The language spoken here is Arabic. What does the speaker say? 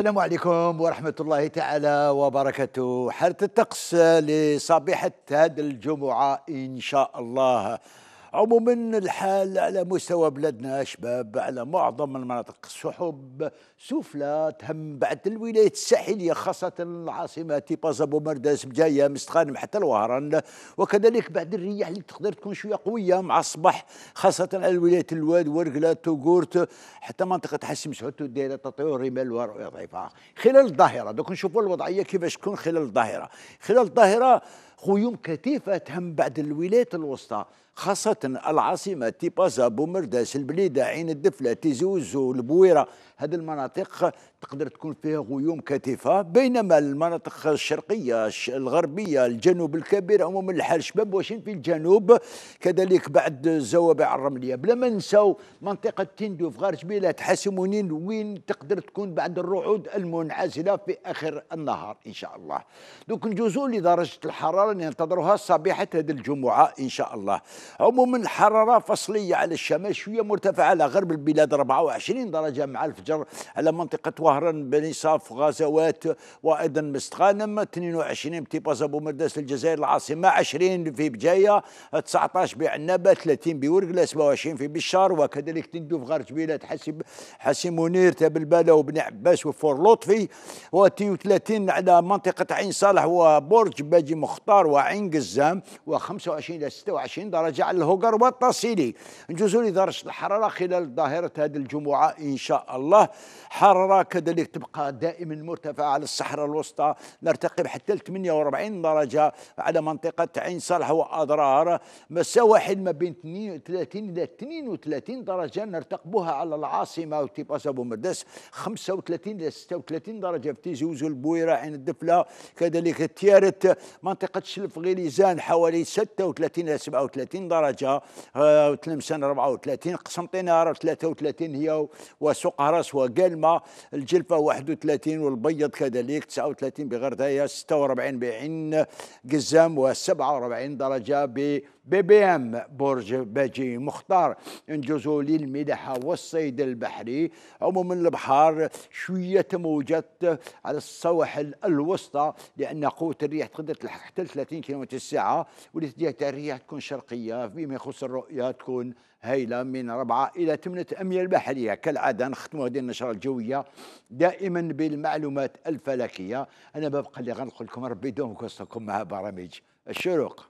السلام عليكم ورحمة الله تعالى وبركاته حالة الطقس لصبيحة هذا الجمعة إن شاء الله عموما الحال على مستوى بلادنا شباب على معظم المناطق سحب سفلى تهم بعد الولايات الساحلية خاصة العاصمة تيبازا مرداس بجاية مستخانم حتى الوهران وكذلك بعد الرياح اللي تقدر تكون شوية قوية مع الصباح خاصة على الولايات الواد ورقلة توغورت حتى منطقة حسم سعود دايرة تطير رمال ضعيفة خلال الظاهرة دوك نشوفوا الوضعية كيفاش تكون خلال الظاهرة خلال الظاهرة خيوم كثيفة تهم بعد الولايات الوسطى خاصة العاصمة تيبازا بومرداس البليدة عين الدفلة تيزوزو البويرة هذه المناطق تقدر تكون فيها غيوم كثيفة بينما المناطق الشرقية الغربية الجنوب الكبير عموما الحال شباب واشين في الجنوب كذلك بعد الزوابع الرملية بلا ما نساو منطقة في غار جبيلة تحاسمونين وين تقدر تكون بعد الرعود المنعزلة في آخر النهار إن شاء الله دوك نجوزو لدرجة الحرارة حرارة ينتظرها صبيحة هذه الجمعة إن شاء الله عموما الحرارة فصلية على الشمال شوية مرتفعة على غرب البلاد 24 درجة مع الفجر على منطقة وهران بني صاف غزوات وأيضا مستغانم 22 ابو بومرداس الجزائر العاصمة 20 في بجاية 19 بعنابة 30 بورقلة 27 في بشار وكذلك تندوف غار جبيلة حسب حسي منير تبلبلة وبن عباس وفور لطفي و 30 على منطقة عين صالح وبرج باجي مختار الهوجر وعين قزام و25 إلى 26 درجة على الهوغر والتصيلي نجوزوا لدرجة الحرارة خلال ظاهرة هذه الجمعة إن شاء الله حرارة كذلك تبقى دائما مرتفعة على الصحراء الوسطى نرتقي حتى ل 48 درجة على منطقة عين صالح وأضرار السواحل ما بين 32 إلى 32 درجة نرتقبها على العاصمة ابو مرداس 35 إلى 36 درجة في تيزوز البويرة عين الدفلة كذلك تيارت منطقة تشلف غير ليزان حوالي 36 الى 37 درجه آه تلمسان 34 قسنطينه 33 هي وسوق هرس وقلمه الجلفه 31 والبيض كذلك 39 هي 46 بعين قزام و47 درجه ب بي بي ام برج باجي مختار انجزوا للملاحة والصيد البحري عموما البحار شوية موجات على السواحل الوسطى لأن قوة الرياح تقدر تلحق حتى 30 كم الساعة والاتجاه الرياح تكون شرقية فيما يخص الرؤية تكون هايلة من ربعة إلى 8 أميال بحرية كالعادة نختموا هذه النشرة الجوية دائما بالمعلومات الفلكية أنا ببقى اللي غنقول لكم ربي يدومكم وسطكم مع برامج الشروق